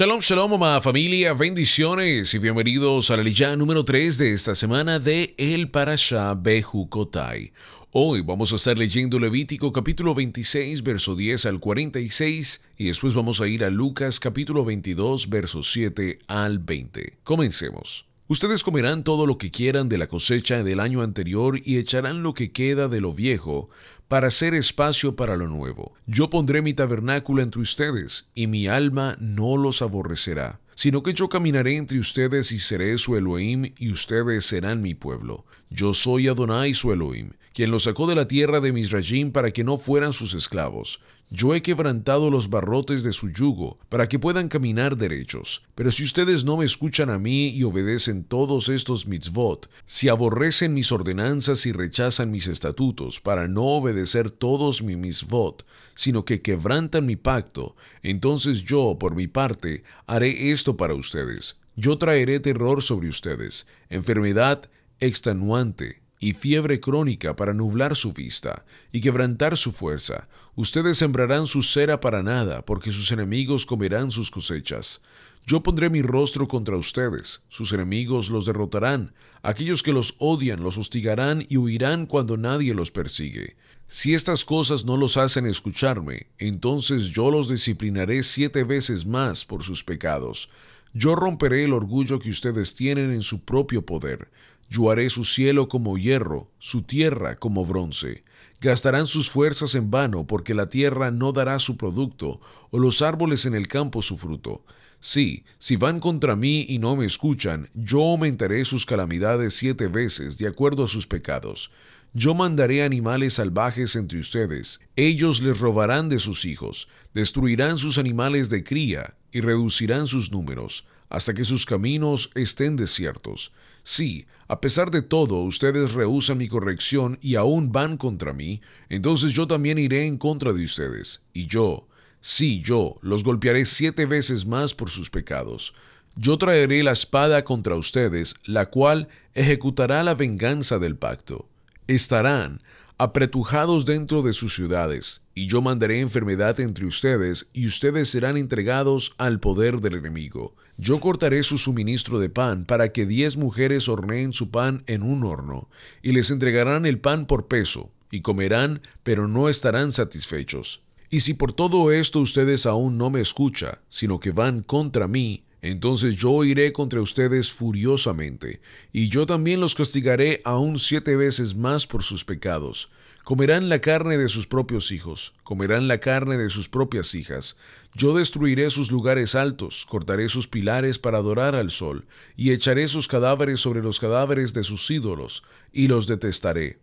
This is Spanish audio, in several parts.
Shalom, shalom, mamá, familia, bendiciones y bienvenidos a la lilla número 3 de esta semana de El Parashá Behukotai. Hoy vamos a estar leyendo Levítico capítulo 26, verso 10 al 46 y después vamos a ir a Lucas capítulo 22, verso 7 al 20. Comencemos. Ustedes comerán todo lo que quieran de la cosecha del año anterior y echarán lo que queda de lo viejo, para hacer espacio para lo nuevo. Yo pondré mi tabernáculo entre ustedes, y mi alma no los aborrecerá sino que yo caminaré entre ustedes y seré su Elohim, y ustedes serán mi pueblo. Yo soy Adonai su Elohim, quien los sacó de la tierra de Misrayim para que no fueran sus esclavos. Yo he quebrantado los barrotes de su yugo, para que puedan caminar derechos. Pero si ustedes no me escuchan a mí y obedecen todos estos mitzvot, si aborrecen mis ordenanzas y rechazan mis estatutos para no obedecer todos mis mitzvot, sino que quebrantan mi pacto, entonces yo, por mi parte, haré esto para ustedes. Yo traeré terror sobre ustedes, enfermedad extenuante y fiebre crónica para nublar su vista y quebrantar su fuerza. Ustedes sembrarán su cera para nada, porque sus enemigos comerán sus cosechas. Yo pondré mi rostro contra ustedes, sus enemigos los derrotarán, aquellos que los odian los hostigarán y huirán cuando nadie los persigue. Si estas cosas no los hacen escucharme, entonces yo los disciplinaré siete veces más por sus pecados. Yo romperé el orgullo que ustedes tienen en su propio poder. Yo haré su cielo como hierro, su tierra como bronce. Gastarán sus fuerzas en vano porque la tierra no dará su producto, o los árboles en el campo su fruto. Sí, si van contra mí y no me escuchan, yo aumentaré sus calamidades siete veces de acuerdo a sus pecados. Yo mandaré animales salvajes entre ustedes, ellos les robarán de sus hijos, destruirán sus animales de cría y reducirán sus números, hasta que sus caminos estén desiertos. Sí, a pesar de todo, ustedes rehúsan mi corrección y aún van contra mí, entonces yo también iré en contra de ustedes, y yo, Sí, yo los golpearé siete veces más por sus pecados. Yo traeré la espada contra ustedes, la cual ejecutará la venganza del pacto. Estarán apretujados dentro de sus ciudades, y yo mandaré enfermedad entre ustedes, y ustedes serán entregados al poder del enemigo. Yo cortaré su suministro de pan para que diez mujeres horneen su pan en un horno, y les entregarán el pan por peso, y comerán, pero no estarán satisfechos. Y si por todo esto ustedes aún no me escuchan, sino que van contra mí, entonces yo iré contra ustedes furiosamente, y yo también los castigaré aún siete veces más por sus pecados. Comerán la carne de sus propios hijos, comerán la carne de sus propias hijas. Yo destruiré sus lugares altos, cortaré sus pilares para adorar al sol, y echaré sus cadáveres sobre los cadáveres de sus ídolos, y los detestaré.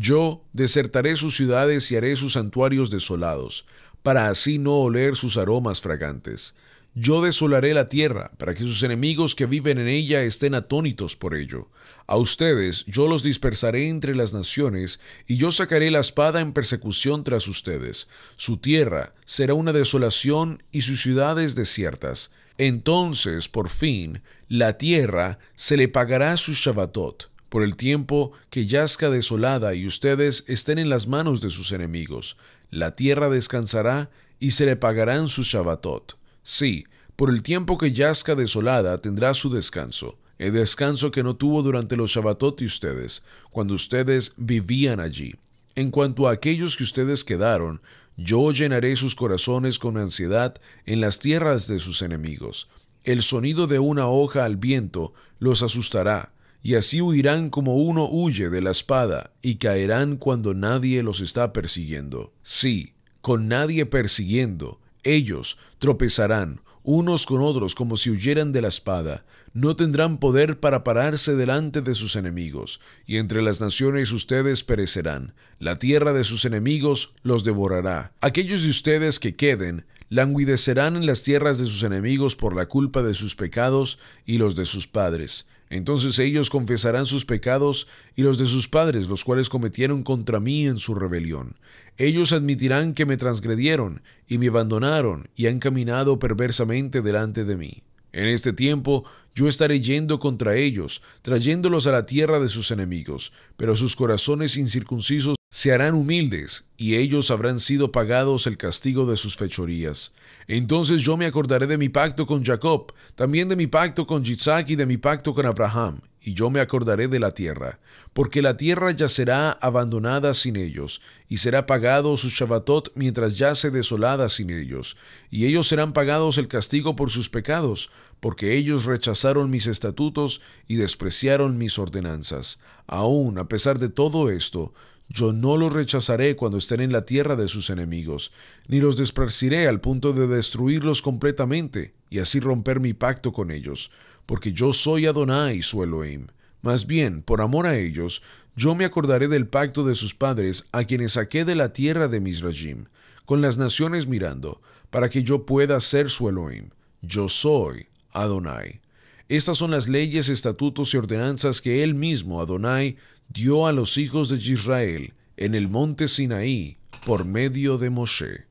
Yo desertaré sus ciudades y haré sus santuarios desolados, para así no oler sus aromas fragantes. Yo desolaré la tierra, para que sus enemigos que viven en ella estén atónitos por ello. A ustedes yo los dispersaré entre las naciones, y yo sacaré la espada en persecución tras ustedes. Su tierra será una desolación y sus ciudades desiertas. Entonces, por fin, la tierra se le pagará su Shabbatot, por el tiempo que yazca desolada y ustedes estén en las manos de sus enemigos. La tierra descansará y se le pagarán su Shabbatot. Sí, por el tiempo que yazca desolada tendrá su descanso, el descanso que no tuvo durante los Shabbatot y ustedes, cuando ustedes vivían allí. En cuanto a aquellos que ustedes quedaron, yo llenaré sus corazones con ansiedad en las tierras de sus enemigos. El sonido de una hoja al viento los asustará y así huirán como uno huye de la espada, y caerán cuando nadie los está persiguiendo. Sí, con nadie persiguiendo, ellos tropezarán unos con otros como si huyeran de la espada, no tendrán poder para pararse delante de sus enemigos, y entre las naciones ustedes perecerán, la tierra de sus enemigos los devorará. Aquellos de ustedes que queden, languidecerán en las tierras de sus enemigos por la culpa de sus pecados y los de sus padres. Entonces ellos confesarán sus pecados y los de sus padres, los cuales cometieron contra mí en su rebelión. Ellos admitirán que me transgredieron y me abandonaron y han caminado perversamente delante de mí. En este tiempo yo estaré yendo contra ellos, trayéndolos a la tierra de sus enemigos, pero sus corazones incircuncisos se harán humildes, y ellos habrán sido pagados el castigo de sus fechorías. Entonces yo me acordaré de mi pacto con Jacob, también de mi pacto con Isaac y de mi pacto con Abraham, y yo me acordaré de la tierra, porque la tierra ya será abandonada sin ellos, y será pagado su Shabbatot mientras yace desolada sin ellos, y ellos serán pagados el castigo por sus pecados, porque ellos rechazaron mis estatutos y despreciaron mis ordenanzas. Aún a pesar de todo esto, yo no los rechazaré cuando estén en la tierra de sus enemigos, ni los despreciaré al punto de destruirlos completamente y así romper mi pacto con ellos, porque yo soy Adonai su Elohim. Más bien, por amor a ellos, yo me acordaré del pacto de sus padres a quienes saqué de la tierra de Misrajim, con las naciones mirando, para que yo pueda ser su Elohim. Yo soy Adonai. Estas son las leyes, estatutos y ordenanzas que él mismo, Adonai, dio a los hijos de Israel en el monte Sinaí por medio de Moshe.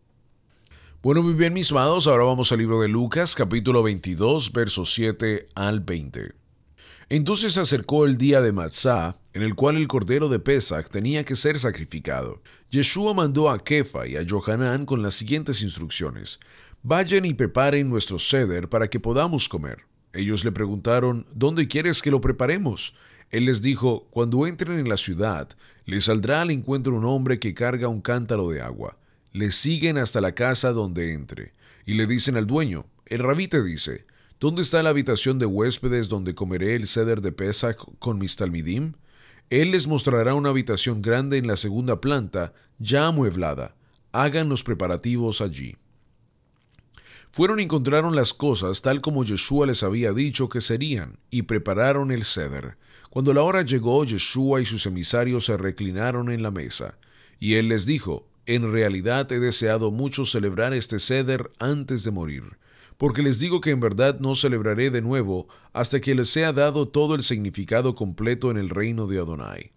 Bueno, muy bien, mis amados, ahora vamos al libro de Lucas, capítulo 22, versos 7 al 20. Entonces se acercó el día de Matzá, en el cual el cordero de Pesach tenía que ser sacrificado. Yeshua mandó a Kefa y a Johanán con las siguientes instrucciones: Vayan y preparen nuestro ceder para que podamos comer. Ellos le preguntaron: ¿Dónde quieres que lo preparemos? Él les dijo, Cuando entren en la ciudad, les saldrá al encuentro un hombre que carga un cántaro de agua. Le siguen hasta la casa donde entre, y le dicen al dueño, el rabí te dice, ¿dónde está la habitación de huéspedes donde comeré el ceder de Pesach con mis talmidim? Él les mostrará una habitación grande en la segunda planta, ya amueblada. Hagan los preparativos allí. Fueron y encontraron las cosas tal como Yeshua les había dicho que serían, y prepararon el ceder. Cuando la hora llegó, Yeshua y sus emisarios se reclinaron en la mesa, y él les dijo, En realidad he deseado mucho celebrar este ceder antes de morir, porque les digo que en verdad no celebraré de nuevo hasta que les sea dado todo el significado completo en el reino de Adonai.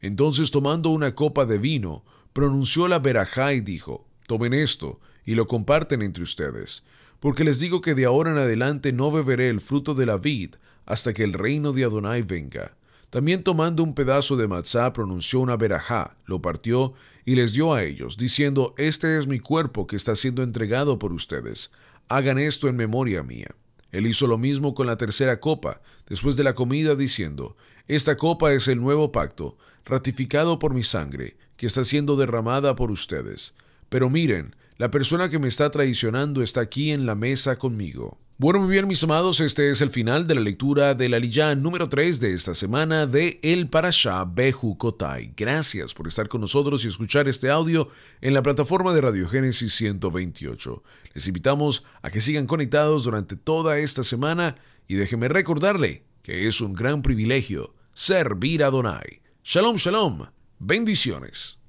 Entonces tomando una copa de vino, pronunció la verajá y dijo, Tomen esto, y lo comparten entre ustedes, porque les digo que de ahora en adelante no beberé el fruto de la vid hasta que el reino de Adonai venga. También tomando un pedazo de matzá pronunció una verajá, lo partió y les dio a ellos, diciendo, Este es mi cuerpo que está siendo entregado por ustedes, hagan esto en memoria mía. Él hizo lo mismo con la tercera copa, después de la comida, diciendo, Esta copa es el nuevo pacto, ratificado por mi sangre, que está siendo derramada por ustedes. Pero miren, la persona que me está traicionando está aquí en la mesa conmigo. Bueno, muy bien, mis amados, este es el final de la lectura de la número 3 de esta semana de El Parashá Kotai. Gracias por estar con nosotros y escuchar este audio en la plataforma de Radio Génesis 128. Les invitamos a que sigan conectados durante toda esta semana y déjenme recordarle que es un gran privilegio servir a Donai. Shalom, shalom. Bendiciones.